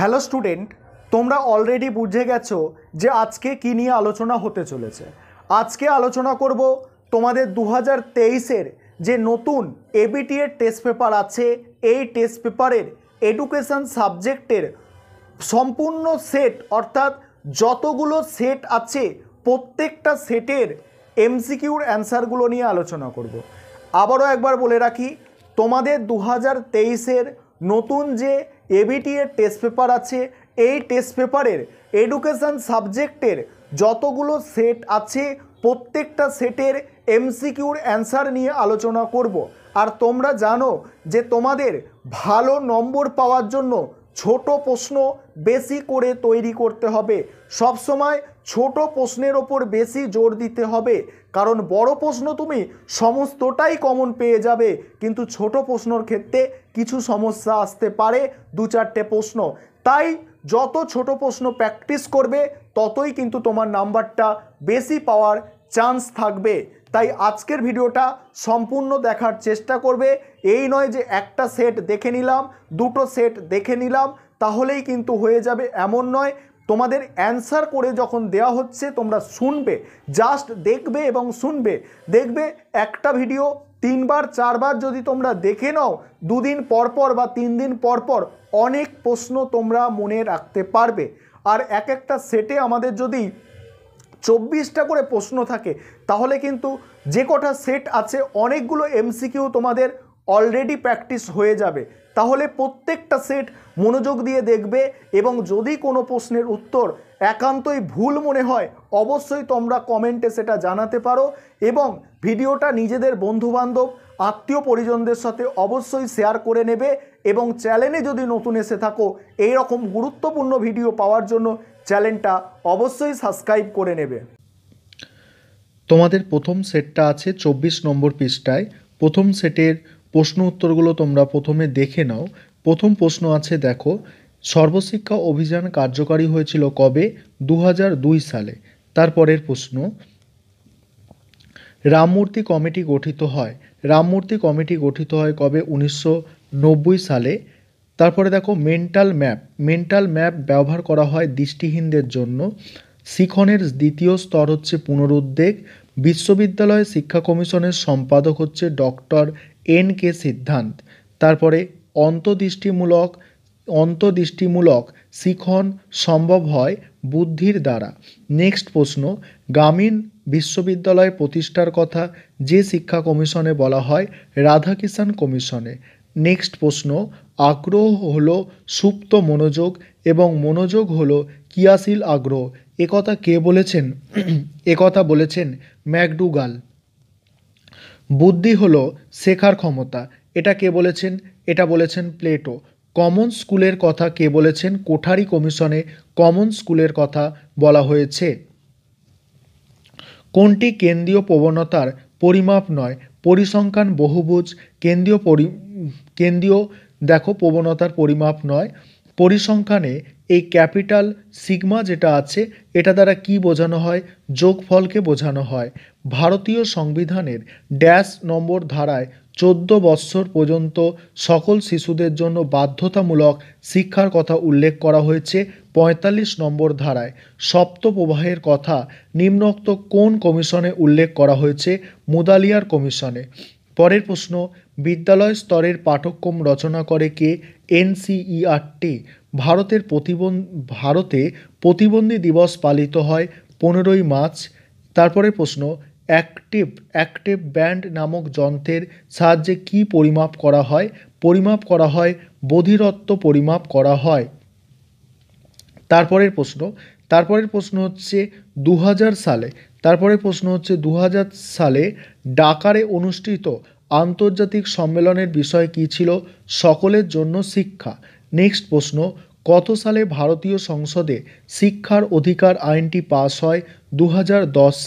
Hello student তোমরা already বুঝে গেছো যে আজকে কী নিয়ে আলোচনা হতে চলেছে আজকে আলোচনা করব তোমাদের দু হাজার তেইশের যে নতুন এবিটি এর টেস্ট পেপার আছে এই টেস্ট পেপারের এডুকেশন সাবজেক্টের সম্পূর্ণ সেট অর্থাৎ যতগুলো সেট আছে প্রত্যেকটা সেটের এমসিকিউর অ্যান্সারগুলো নিয়ে আলোচনা করব। আবারও একবার বলে রাখি তোমাদের দু হাজার তেইশের নতুন যে এবিটি এর টেস্ট পেপার আছে এই টেস্ট পেপারের এডুকেশান সাবজেক্টের যতগুলো সেট আছে প্রত্যেকটা সেটের এমসিকিউর অ্যান্সার নিয়ে আলোচনা করব আর তোমরা জানো যে তোমাদের ভালো নম্বর পাওয়ার জন্য ছোট প্রশ্ন বেশি করে তৈরি করতে হবে সবসময় ছোট প্রশ্নের ওপর বেশি জোর দিতে হবে কারণ বড় প্রশ্ন তুমি সমস্তটাই কমন পেয়ে যাবে কিন্তু ছোট প্রশ্নর ক্ষেত্রে কিছু সমস্যা আসতে পারে দু চারটে প্রশ্ন তাই যত ছোট প্রশ্ন প্র্যাকটিস করবে ততই কিন্তু তোমার নাম্বারটা বেশি পাওয়ার চান্স থাকবে তাই আজকের ভিডিওটা সম্পূর্ণ দেখার চেষ্টা করবে এই নয় যে একটা সেট দেখে নিলাম দুটো সেট দেখে নিলাম তাহলেই কিন্তু হয়ে যাবে এমন নয় তোমাদের অ্যান্সার করে যখন দেয়া হচ্ছে তোমরা শুনবে জাস্ট দেখবে এবং শুনবে দেখবে একটা ভিডিও তিনবার চারবার যদি তোমরা দেখে নাও দুদিন পরপর বা তিন দিন পরপর অনেক প্রশ্ন তোমরা মনে রাখতে পারবে আর এক একটা সেটে আমাদের যদি চব্বিশটা করে প্রশ্ন থাকে তাহলে কিন্তু যে কটা সেট আছে অনেকগুলো এমসিকিউ তোমাদের অলরেডি প্র্যাকটিস হয়ে যাবে তাহলে প্রত্যেকটা সেট মনোযোগ দিয়ে দেখবে এবং যদি কোনো প্রশ্নের উত্তর একান্তই ভুল মনে হয় অবশ্যই তোমরা কমেন্টে সেটা জানাতে পারো এবং ভিডিওটা নিজেদের বন্ধুবান্ধব আত্মীয় পরিজনদের সাথে অবশ্যই শেয়ার করে নেবে এবং চ্যানেলে যদি নতুন এসে থাকো এই রকম গুরুত্বপূর্ণ ভিডিও পাওয়ার জন্য চ্যানেলটা অবশ্যই সাবস্ক্রাইব করে নেবে তোমাদের প্রথম সেটটা আছে চব্বিশ নম্বর পৃষ্ঠায় প্রথম সেটের প্রশ্ন উত্তরগুলো তোমরা প্রথমে দেখে নাও প্রথম প্রশ্ন আছে দেখো সর্বশিক্ষা অভিযান কার্যকারী হয়েছিল কবে দু সালে তারপরের প্রশ্ন রামমূর্তি কমিটি গঠিত হয় রামমূর্তি কমিটি গঠিত হয় কবে উনিশশো সালে তারপরে দেখো মেন্টাল ম্যাপ মেন্টাল ম্যাপ ব্যবহার করা হয় দৃষ্টিহীনদের জন্য শিখনের দ্বিতীয় স্তর হচ্ছে পুনরুদ্বেগ বিশ্ববিদ্যালয় শিক্ষা কমিশনের সম্পাদক হচ্ছে ডক্টর এন কে সিদ্ধান্ত তারপরে অন্তদৃষ্টিমূলক অন্তদৃষ্টিমূলক শিখন সম্ভব হয় বুদ্ধির দ্বারা নেক্সট প্রশ্ন গ্রামীণ বিশ্ববিদ্যালয় প্রতিষ্ঠার কথা যে শিক্ষা কমিশনে বলা হয় রাধাকিষাণ কমিশনে নেক্সট প্রশ্ন আগ্রহ হলো সুপ্ত মনোযোগ এবং মনোযোগ হলো ক্রিয়াশীল আগ্রহ একথা কে বলেছেন একথা বলেছেন ম্যাকডুগাল বুদ্ধি হলো শেখার ক্ষমতা এটা কে বলেছেন এটা বলেছেন প্লেটো কমন স্কুলের কথা কে বলেছেন কোঠারি কমিশনে কমন স্কুলের কথা বলা হয়েছে কোনটি কেন্দ্রীয় প্রবণতার পরিমাপ নয় পরিসংখ্যান বহুভুজ কেন্দ্রীয় পরি কেন্দ্রীয় দেখো প্রবণতার পরিমাপ নয় পরিসংখ্যানে এই ক্যাপিটাল সিগমা যেটা আছে এটা দ্বারা কি বোঝানো হয় যোগফলকে বোঝানো হয় ভারতীয় সংবিধানের ড্যাশ নম্বর ধারায় চোদ্দ বৎসর পর্যন্ত সকল শিশুদের জন্য বাধ্যতামূলক শিক্ষার কথা উল্লেখ করা হয়েছে পঁয়তাল্লিশ নম্বর ধারায় সপ্তপ্রবাহের কথা নিম্নোক্ত কোন কমিশনে উল্লেখ করা হয়েছে মুদালিয়ার কমিশনে পরের প্রশ্ন বিদ্যালয় স্তরের পাঠক্রম রচনা করে কে এনসিইআরটি ভারতের প্রতিবন্ধ ভারতে প্রতিবন্ধী দিবস পালিত হয় পনেরোই মার্চ তারপরে প্রশ্ন অ্যাক্টিভ অ্যাক্টিভ ব্যান্ড নামক যন্ত্রের সাহায্যে কী পরিমাপ করা হয় পরিমাপ করা হয় বধিরত্ব পরিমাপ করা হয় তারপরের প্রশ্ন তারপরের প্রশ্ন হচ্ছে দু সালে তারপরের প্রশ্ন হচ্ছে দু সালে ডাকারে অনুষ্ঠিত আন্তর্জাতিক সম্মেলনের বিষয় কী ছিল সকলের জন্য শিক্ষা নেক্সট প্রশ্ন কত সালে ভারতীয় সংসদে শিক্ষার অধিকার আইনটি পাস হয় দু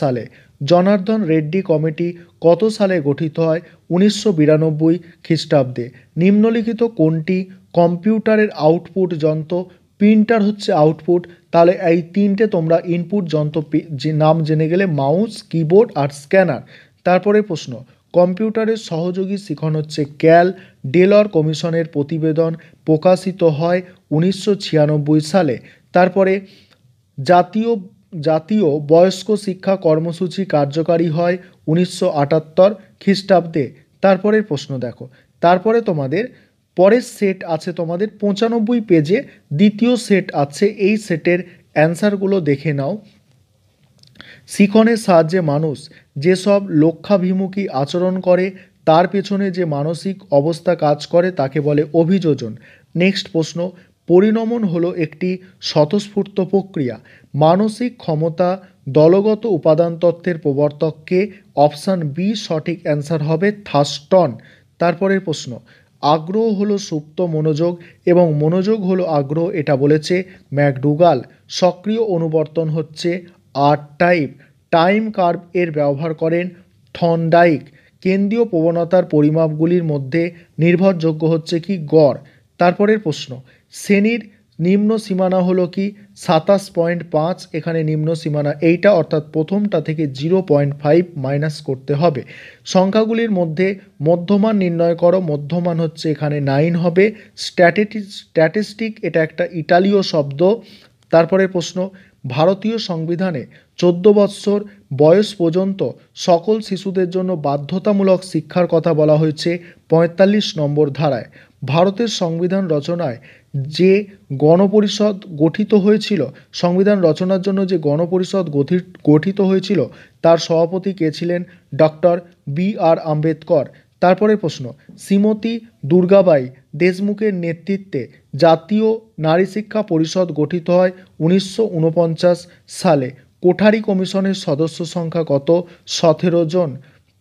সালে জনার্দন রেড্ডি কমিটি কত সালে গঠিত হয় উনিশশো বিরানব্বই খ্রিস্টাব্দে নিম্নলিখিত কোনটি কম্পিউটারের আউটপুট যন্ত্র প্রিন্টার হচ্ছে আউটপুট তাহলে এই তিনটে তোমরা ইনপুট যন্ত্র যে নাম জেনে গেলে মাউস কিবোর্ড আর স্ক্যানার তারপরে প্রশ্ন কম্পিউটারের সহযোগী শিখন হচ্ছে ক্যাল ডেলর কমিশনের প্রতিবেদন প্রকাশিত হয় উনিশশো সালে তারপরে জাতীয় জাতীয় বয়স্ক শিক্ষা কর্মসূচি কার্যকারী হয় উনিশশো আটাত্তর খ্রিস্টাব্দে তারপরের প্রশ্ন দেখো তারপরে তোমাদের পরের সেট আছে তোমাদের পঁচানব্বই পেজে দ্বিতীয় সেট আছে এই সেটের অ্যান্সারগুলো দেখে নাও শিখনের সাহায্যে মানুষ যেসব লক্ষ্যাভিমুখী আচরণ করে তার পেছনে যে মানসিক অবস্থা কাজ করে তাকে বলে অভিযোজন নেক্সট প্রশ্ন পরিণমন হলো একটি স্বতঃস্ফূর্ত প্রক্রিয়া মানসিক ক্ষমতা দলগত উপাদান তত্ত্বের প্রবর্তককে অপশান বি সঠিক অ্যান্সার হবে থাস্টন তারপরের প্রশ্ন আগ্রহ হলো সুপ্ত মনোযোগ এবং মনোযোগ হলো আগ্রহ এটা বলেছে ম্যাকডুগাল সক্রিয় অনুবর্তন হচ্ছে আর টাইপ টাইম কার্ভ এর ব্যবহার করেন থনডাইক কেন্দ্রীয় প্রবণতার পরিমাপগুলির মধ্যে নির্ভরযোগ্য হচ্ছে কি গড় তারপরের প্রশ্ন শ্রেণীর নিম্ন সীমানা হলো কি সাতাশ পয়েন্ট পাঁচ এখানে নিম্ন সীমানা এইটা অর্থাৎ প্রথমটা থেকে জিরো পয়েন্ট ফাইভ মাইনাস করতে হবে সংখ্যাগুলির মধ্যে মধ্যমান নির্ণয় করো মধ্যমান হচ্ছে এখানে নাইন হবে স্ট্যাটেটিস স্ট্যাটিস্টিক এটা একটা ইটালীয় শব্দ তারপরে প্রশ্ন ভারতীয় সংবিধানে চোদ্দ বৎসর বয়স পর্যন্ত সকল শিশুদের জন্য বাধ্যতামূলক শিক্ষার কথা বলা হয়েছে পঁয়তাল্লিশ নম্বর ধারায় ভারতের সংবিধান রচনায় যে গণপরিষদ গঠিত হয়েছিল সংবিধান রচনার জন্য যে গণপরিষদ গঠিত হয়েছিল তার সভাপতি কে ছিলেন ডক্টর বি আর আম্বেদকর তারপরের প্রশ্ন শ্রীমতী দুর্গাবাই দেশমুখের নেতৃত্বে জাতীয় নারী শিক্ষা পরিষদ গঠিত হয় উনিশশো সালে কোঠারি কমিশনের সদস্য সংখ্যা কত সতেরো জন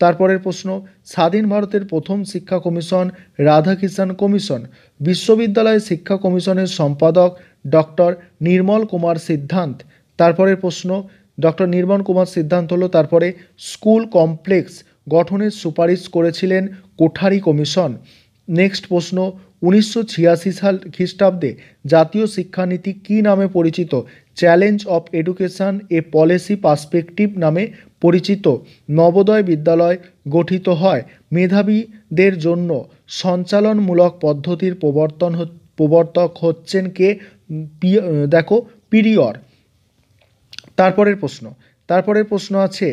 তারপরের প্রশ্ন স্বাধীন ভারতের প্রথম শিক্ষা কমিশন রাধাকিষাণ কমিশন বিশ্ববিদ্যালয় শিক্ষা কমিশনের সম্পাদক ডক্টর নির্মল কুমার সিদ্ধান্ত তারপরের প্রশ্ন ডক্টর নির্মল কুমার সিদ্ধান্ত হলো তারপরে স্কুল কমপ্লেক্স গঠনের সুপারিশ করেছিলেন কোঠারি কমিশন নেক্সট প্রশ্ন উনিশশো ছিয়াশি সাল খ্রিস্টাব্দে জাতীয় শিক্ষানীতি কি নামে পরিচিত challenge of education a policy perspective নামে পরিচিত নবোদয় বিদ্যালয় গঠিত হয় মেধাবীদের জন্য সঞ্চালনমূলক পদ্ধতির প্রবর্তন প্রবর্তক হচ্ছেন কে দেখো পিরিয়র তারপরের প্রশ্ন তারপরের প্রশ্ন আছে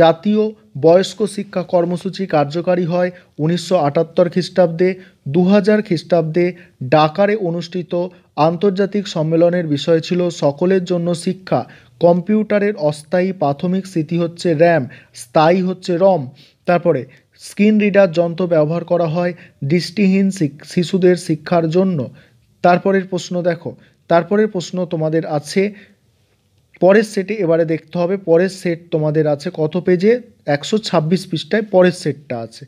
জাতীয় বয়স্ক শিক্ষা কর্মসূচি কার্যকারী হয় উনিশশো আটাত্তর খ্রিস্টাব্দে দু হাজার খ্রিস্টাব্দে ডাকারে অনুষ্ঠিত আন্তর্জাতিক সম্মেলনের বিষয় ছিল সকলের জন্য শিক্ষা কম্পিউটারের অস্থায়ী প্রাথমিক স্মৃতি হচ্ছে র্যাম স্থায়ী হচ্ছে রম তারপরে স্ক্রিন রিডার যন্ত্র ব্যবহার করা হয় দৃষ্টিহীন শিশুদের শিক্ষার জন্য তারপরের প্রশ্ন দেখো তারপরের প্রশ্ন তোমাদের আছে পরের সেটে এবারে দেখতে হবে পরের সেট তোমাদের আছে কত পেজে একশো ছাব্বিশ পৃষ্ঠায় পরের সেটটা আছে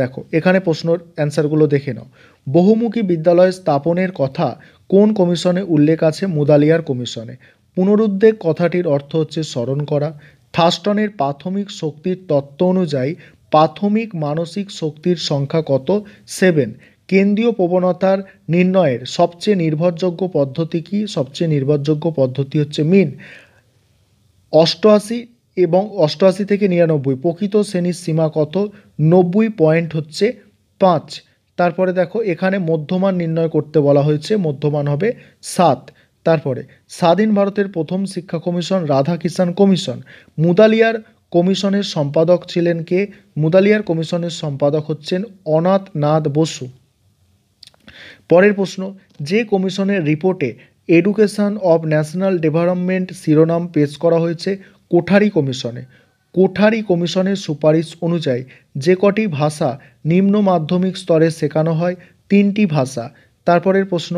দেখো এখানে প্রশ্নর অ্যান্সারগুলো দেখে নাও বহুমুখী বিদ্যালয় স্থাপনের কথা কোন কমিশনে উল্লেখ আছে মুদালিয়ার কমিশনে পুনরুদ্বেগ কথাটির অর্থ হচ্ছে স্মরণ করা থাস্টনের প্রাথমিক শক্তির তত্ত্ব অনুযায়ী প্রাথমিক মানসিক শক্তির সংখ্যা কত সেভেন কেন্দ্রীয় প্রবণতার নির্ণয়ের সবচেয়ে নির্ভরযোগ্য পদ্ধতি কি সবচেয়ে নির্ভরযোগ্য পদ্ধতি হচ্ছে মিন অষ্টআশি এবং অষ্টআশি থেকে নিরানব্বই প্রকৃত শ্রেণীর সীমা কত নব্বই পয়েন্ট হচ্ছে পাঁচ তারপরে দেখো এখানে মধ্যমান নির্ণয় করতে বলা হয়েছে মধ্যমান হবে সাত তারপরে স্বাধীন ভারতের প্রথম শিক্ষা কমিশন রাধা কিষাণ কমিশন মুদালিয়ার কমিশনের সম্পাদক ছিলেন কে মুদালিয়ার কমিশনের সম্পাদক হচ্ছেন অনাথ নাথ বসু পরের প্রশ্ন যে কমিশনের রিপোর্টে এডুকেশান অব ন্যাশনাল ডেভেলপমেন্ট শিরোনাম পেশ করা হয়েছে কোঠারি কমিশনে কোঠারি কমিশনের সুপারিশ অনুযায়ী যে কটি ভাষা নিম্ন মাধ্যমিক স্তরে শেখানো হয় তিনটি ভাষা তারপরের প্রশ্ন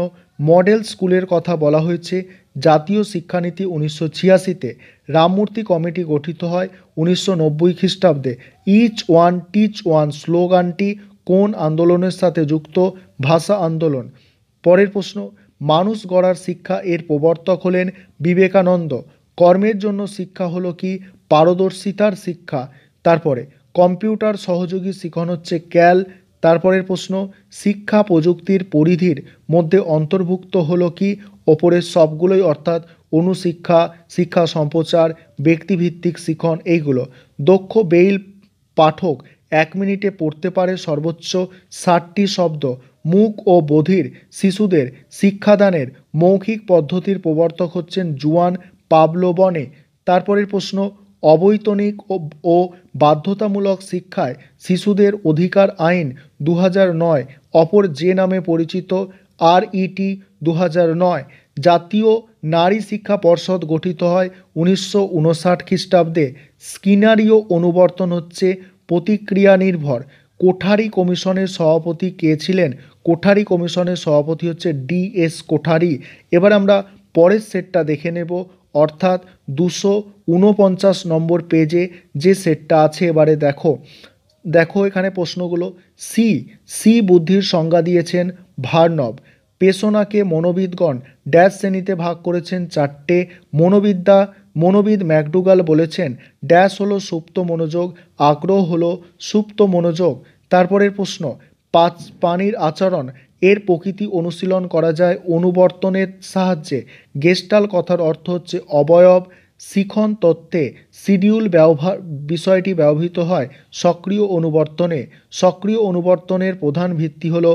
মডেল স্কুলের কথা বলা হয়েছে জাতীয় শিক্ষানীতি উনিশশো ছিয়াশিতে রামমূর্তি কমিটি গঠিত হয় উনিশশো নব্বই খ্রিস্টাব্দে ইচ ওয়ান টিচ ওয়ান স্লোগানটি কোন আন্দোলনের সাথে যুক্ত ভাষা আন্দোলন পরের প্রশ্ন মানুষ গড়ার শিক্ষা এর প্রবর্তক হলেন বিবেকানন্দ কর্মের জন্য শিক্ষা হলো কি পারদর্শিতার শিক্ষা তারপরে কম্পিউটার সহযোগী শিখন হচ্ছে ক্যাল তারপরের প্রশ্ন শিক্ষা প্রযুক্তির পরিধির মধ্যে অন্তর্ভুক্ত হলো কি ওপরের সবগুলোই অর্থাৎ অনুশিক্ষা শিক্ষা সম্প্রচার ব্যক্তিভিত্তিক শিখন এইগুলো দক্ষ বেইল পাঠক এক মিনিটে পড়তে পারে সর্বোচ্চ ষাটটি শব্দ মূক ও বধির শিশুদের শিক্ষাদানের মৌখিক পদ্ধতির প্রবর্তক হচ্ছেন জুয়ান পাবলো বনে তারপরের প্রশ্ন অবৈতনিক ও বাধ্যতামূলক শিক্ষায় শিশুদের অধিকার আইন দু নয় অপর যে নামে পরিচিত আরইটি দু নয় জাতীয় নারী শিক্ষা পর্ষদ গঠিত হয় উনিশশো উনষাট খ্রিস্টাব্দে স্কিনারীয় অনুবর্তন হচ্ছে প্রতিক্রিয়া নির্ভর কোঠারি কমিশনের সভাপতি কে ছিলেন কোঠারি কমিশনের সভাপতি হচ্ছে ডি এস কোঠারি এবার আমরা পরের সেটটা দেখে নেব অর্থাৎ দুশো উনপঞ্চাশ নম্বর পেজে যে সেটটা আছে এবারে দেখো দেখো এখানে প্রশ্নগুলো সি সি বুদ্ধির সংজ্ঞা দিয়েছেন ভার্নব পেশনাকে মনোবিদগণ ড্যাশ শ্রেণীতে ভাগ করেছেন চারটে মনোবিদ্যা মনোবিদ ম্যাকডুগাল বলেছেন ড্যাশ হলো সুপ্ত মনোযোগ আগ্রহ হলো সুপ্ত মনোযোগ তারপরের প্রশ্ন পাঁচ পানির আচরণ এর প্রকৃতি অনুশীলন করা যায় অনুবর্তনের সাহায্যে গেস্টাল কথার অর্থ হচ্ছে অবয়ব শিখন তত্ত্বে শিডিউল ব্যবহার বিষয়টি ব্যবহৃত হয় সক্রিয় অনুবর্তনে সক্রিয় অনুবর্তনের প্রধান ভিত্তি হলো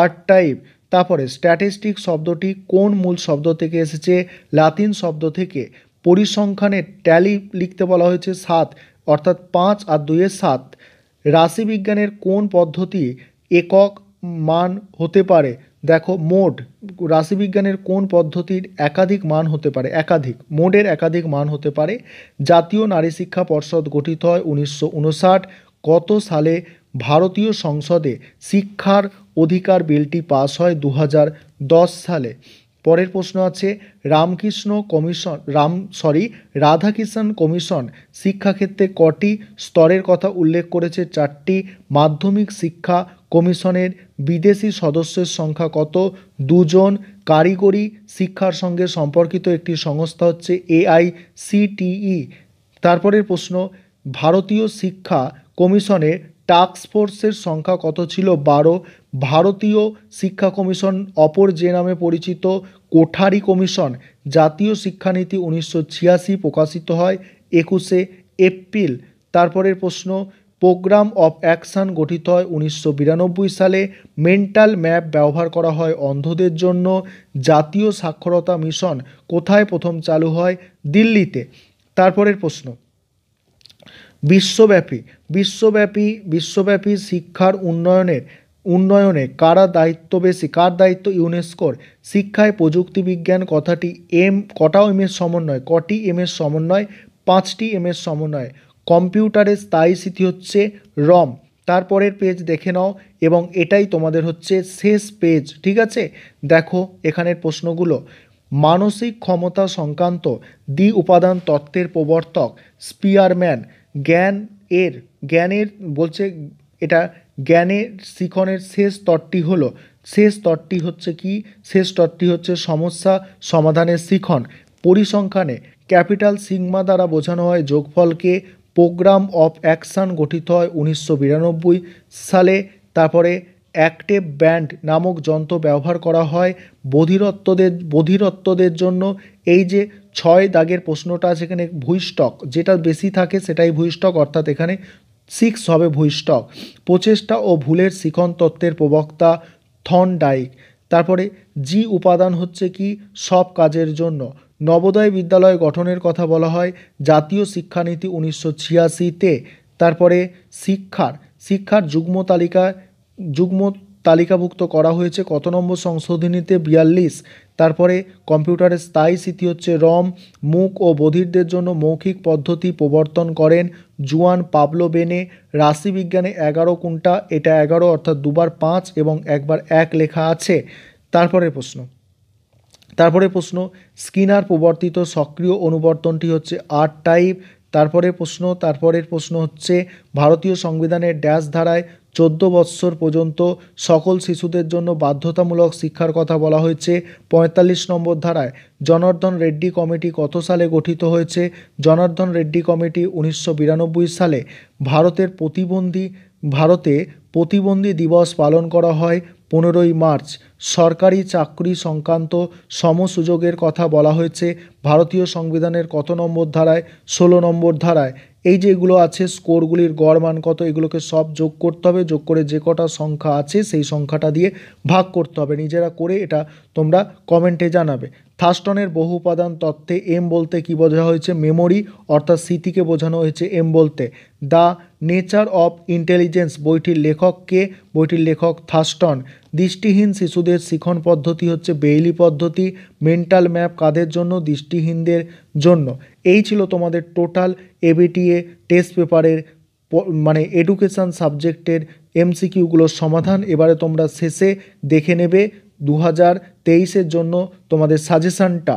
আর্ট টাইপ তারপরে স্ট্যাটিস্টিক শব্দটি কোন মূল শব্দ থেকে এসেছে লাতিন শব্দ থেকে পরিসংখ্যানে ট্যালি লিখতে বলা হয়েছে সাত অর্থাৎ পাঁচ আর দুয়ে সাত রাশিবিজ্ঞানের কোন পদ্ধতি একক মান হতে পারে দেখো মোড রাশিবিজ্ঞানের কোন পদ্ধতির একাধিক মান হতে পারে একাধিক মোডের একাধিক মান হতে পারে জাতীয় নারী শিক্ষা পর্ষদ গঠিত হয় উনিশশো কত সালে ভারতীয় সংসদে শিক্ষার অধিকার বিলটি পাস হয় দু সালে পরের প্রশ্ন আছে Ramkrishna commission Ram sorry Radhakrishna commission শিক্ষাক্ষেত্রে কটি স্তরের কথা উল্লেখ করেছে চারটি মাধ্যমিক শিক্ষা কমিশনের বিদেশি সদস্যের সংখ্যা কত দুজন কারিগরি শিক্ষার সঙ্গে সম্পর্কিত একটি সংস্থা হচ্ছে এআইসিটিই তারপরের প্রশ্ন ভারতীয় শিক্ষা কমিশনের ফোর্সের সংখ্যা কত ছিল বারো ভারতীয় শিক্ষা কমিশন অপর যে নামে পরিচিত কোঠারি কমিশন জাতীয় শিক্ষানীতি উনিশশো প্রকাশিত হয় একুশে এপ্রিল তারপরের প্রশ্ন প্রোগ্রাম অফ অ্যাকশান গঠিত হয় উনিশশো সালে মেন্টাল ম্যাপ ব্যবহার করা হয় অন্ধদের জন্য জাতীয় সাক্ষরতা মিশন কোথায় প্রথম চালু হয় দিল্লিতে তারপরের প্রশ্ন বিশ্বব্যাপী বিশ্বব্যাপী বিশ্বব্যাপী শিক্ষার উন্নয়নের উন্নয়নে কারা দায়িত্ব বেশি কার দায়িত্ব ইউনেস্কোর শিক্ষায় প্রযুক্তি বিজ্ঞান কথাটি এম কটা এম এর সমন্বয় কটি এম এর সমন্বয় পাঁচটি এম এর সমন্বয় কম্পিউটারের স্থায়ী স্মৃতি হচ্ছে রম তারপরের পেজ দেখে নাও এবং এটাই তোমাদের হচ্ছে শেষ পেজ ঠিক আছে দেখো এখানের প্রশ্নগুলো মানসিক ক্ষমতা সংক্রান্ত দ্বি উপাদান তত্ত্বের প্রবর্তক স্পিয়ারম্যান জ্ঞান এর জ্ঞানের বলছে এটা জ্ঞানের শিখনের শেষ স্তরটি হলো শেষ স্তরটি হচ্ছে কি শেষ স্তরটি হচ্ছে সমস্যা সমাধানের শিখন পরিসংখ্যানে ক্যাপিটাল সিগমা দ্বারা বোঝানো হয় যোগফলকে প্রোগ্রাম অফ অ্যাকশান গঠিত হয় উনিশশো সালে তারপরে অ্যাক্টিভ ব্যান্ড নামক যন্ত্র ব্যবহার করা হয় বধিরত্বদের বধিরত্বদের জন্য এই যে ছয় দাগের প্রশ্নটা আছে এখানে ভূইস্টক যেটা বেশি থাকে সেটাই ভূইস্টক অর্থাৎ এখানে সিক্স হবে ভূইস্টক প্রচেষ্টা ও ভুলের শিখন তত্ত্বের প্রবক্তা থন ডাইক তারপরে জি উপাদান হচ্ছে কি সব কাজের জন্য নবোদয় বিদ্যালয় গঠনের কথা বলা হয় জাতীয় শিক্ষানীতি উনিশশো ছিয়াশিতে তারপরে শিক্ষার শিক্ষার যুগ্ম তালিকা যুগ্ম তালিকাভুক্ত করা হয়েছে কত নম্বর সংশোধনীতে বিয়াল্লিশ তারপরে কম্পিউটারের স্থায়ী স্মৃতি হচ্ছে রম মুখ ও বধিরদের জন্য মৌখিক পদ্ধতি প্রবর্তন করেন জুয়ান পাবলো বেনে রাশিবিজ্ঞানে এগারো কোনটা এটা এগারো অর্থাৎ দুবার পাঁচ এবং একবার এক লেখা আছে তারপরে প্রশ্ন তারপরে প্রশ্ন স্কিনার প্রবর্তিত সক্রিয় অনুবর্তনটি হচ্ছে আর্ট টাইপ তারপরে প্রশ্ন তারপরের প্রশ্ন হচ্ছে ভারতীয় সংবিধানের ড্যাশ ধারায় চোদ্দ বৎসর পর্যন্ত সকল শিশুদের জন্য বাধ্যতামূলক শিক্ষার কথা বলা হয়েছে পঁয়তাল্লিশ নম্বর ধারায় জনার্দন রেড্ডি কমিটি কত সালে গঠিত হয়েছে জনার্দন রেড্ডি কমিটি উনিশশো সালে ভারতের প্রতিবন্ধী ভারতে প্রতিবন্ধী দিবস পালন করা হয় পনেরোই মার্চ সরকারি চাকরি সংক্রান্ত সমসুযোগের কথা বলা হয়েছে ভারতীয় সংবিধানের কত নম্বর ধারায় ষোলো নম্বর ধারায় এই যে এগুলো আছে স্কোরগুলির গড় মান কত এগুলোকে সব যোগ করতে হবে যোগ করে যে কটা সংখ্যা আছে সেই সংখ্যাটা দিয়ে ভাগ করতে হবে নিজেরা করে এটা তোমরা কমেন্টে জানাবে থাস্টনের বহু উপাদান তত্ত্বে এম বলতে কি বোঝা হয়েছে মেমোরি অর্থাৎ স্মৃতিকে বোঝানো হয়েছে এম বলতে দ্য নেচার অফ ইন্টেলিজেন্স বইটির লেখক লেখক কে বইটির লেখক থাস্টন দৃষ্টিহীন শিশুদের শিখন পদ্ধতি হচ্ছে বেইলি পদ্ধতি মেন্টাল ম্যাপ কাদের জন্য দৃষ্টিহীনদের জন্য এই ছিল তোমাদের টোটাল এবিটিএ টেস্ট পেপারের মানে এডুকেশান সাবজেক্টের এমসিকিউগুলোর সমাধান এবারে তোমরা শেষে দেখে নেবে দু হাজার তেইশের জন্য তোমাদের সাজেশানটা